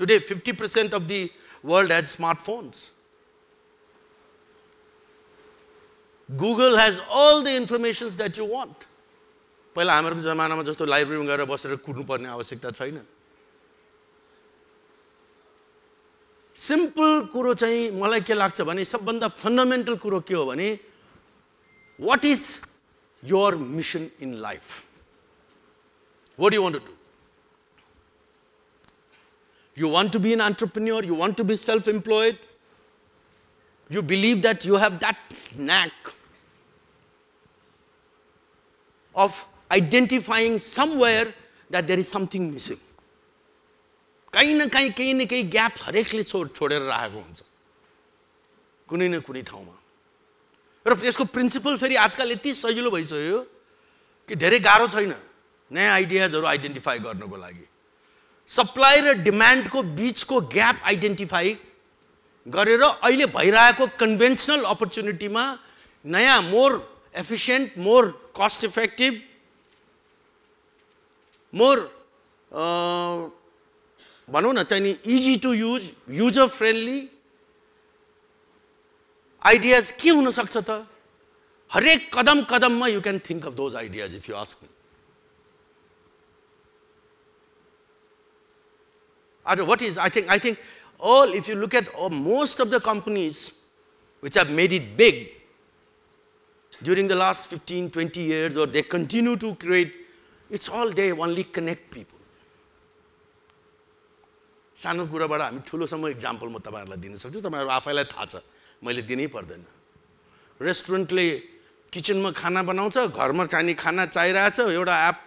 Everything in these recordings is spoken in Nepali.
Today, 50% of the world has smartphones. Google has all the informations that you want पहिला हामीहरूको जमानामा जस्तो लाइब्रेरीमा गएर बसेर कुट्नुपर्ने आवश्यकता छैन सिम्पल कुरो चाहिँ मलाई के लाग्छ भने सबभन्दा फन्डामेन्टल कुरो के हो भने what is your mission in life what you want to do You want to be an entrepreneur, you want to be self employed, you believe that you have that knack of identifying somewhere that there is something missing. कहीँ न कहीँ केही न केही ग्याप हरेकले छो छोडेर आएको हुन्छ कुनै न कुनै ठाउँमा र यसको प्रिन्सिपल फेरि आजकल यति सजिलो भइसक्यो कि धेरै गाह्रो छैन नयाँ आइडियाजहरू आइडेन्टिफाई गर्नको लागि सप्लाई र डिमान्डको बिचको ग्याप आइडेन्टिफाई गरेर अहिले भइरहेको कन्भेन्सनल अपर्च्युनिटीमा नयाँ more efficient more cost effective more भनौँ न चाहिँ नि easy to use user friendly ideas के हुनसक्छ त हरेक कदम कदममा you can think of those ideas if you ask me what is, I think, I think all, if you look at all, most of the companies which have made it big during the last 15, 20 years, or they continue to create, it's all they only connect people. सानो कुराबाट हामी ठुलोसम्म इक्जाम्पल म तपाईँहरूलाई दिन सक्छु तपाईँहरू आफैलाई थाहा छ मैले दिनै पर्दैन रेस्टुरेन्टले किचनमा खाना बनाउँछ घरमा चाहिने खाना चाहिरहेछ एउटा एप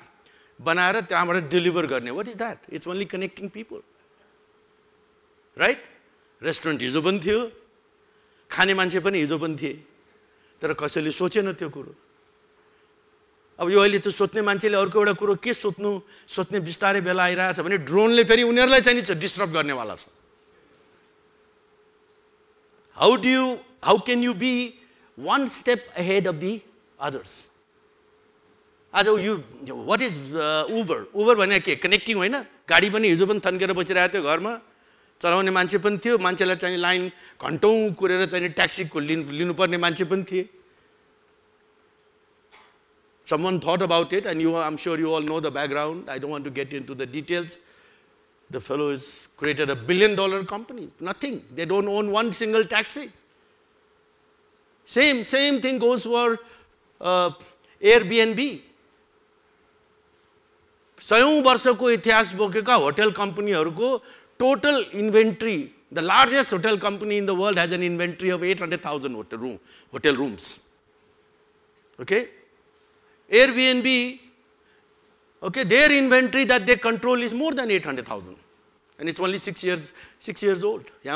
बनाएर त्यहाँबाट डेलिभर गर्ने what is that it's only connecting people right restaurant हिजो पनि थियो खाने मान्छे पनि हिजो पनि थिए तर कसैले सोचेन त्यो कुरो अब यो अहिले त्यो सोच्ने मान्छेले अर्को एउटा कुरो के सोध्नु सोच्ने बिस्तारै बेला आइरहेछ भने ड्रोनले फेरि उनीहरूलाई चाहिँ नि डिस्टर्ब गर्नेवाला छ how do you how can you be one step ahead of the others आज you what is Uber Uber भने के कनेक्टिङ होइन गाडी पनि हिजो पनि थन्केर बसिरहेको थियो घरमा चलाउने मान्छे पनि थियो मान्छेलाई चाहिँ लाइन घन्टौँ कुरेर चाहिँ ट्याक्सी लिनु लिनुपर्ने मान्छे पनि थिए someone thought about it, and you, I'm sure you all know the background. I don't want to get into the details. The fellow has created a billion dollar company. Nothing. They don't own one single taxi. Same, same thing goes for uh, Airbnb. सयौँ वर्षको इतिहास बोकेका होटल कम्पनीहरूको total inventory, the largest hotel company in the world has an inventory of 800,000 hotel, room, hotel rooms. Okay? Airbnb, okay, their inventory that they control is more than 800,000. And it's only six years, six years old. You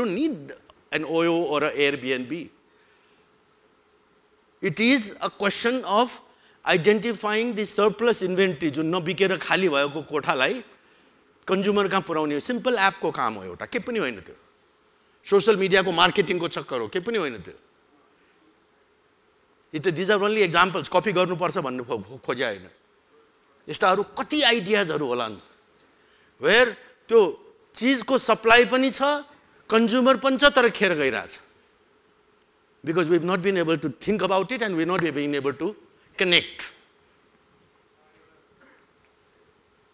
don't need an OYO or an Airbnb. It is a question of identifying the surplus inventory जुन नबिकेर खाली भएको कोठालाई कन्ज्युमर कहाँ पुऱ्याउने हो सिम्पल एपको काम हो एउटा के पनि होइन त्यो सोसियल मिडियाको मार्केटिङको चक्कर हो के पनि होइन त्यो यी त these are only examples copy गर्नुपर्छ भन्नु खोजे होइन यस्ता अरू कति आइडियाजहरू नि वेयर त्यो चिजको सप्लाई पनि छ कन्ज्युमर पनि छ तर खेर गइरहेछ because we not been able to think about it and we not been able to connect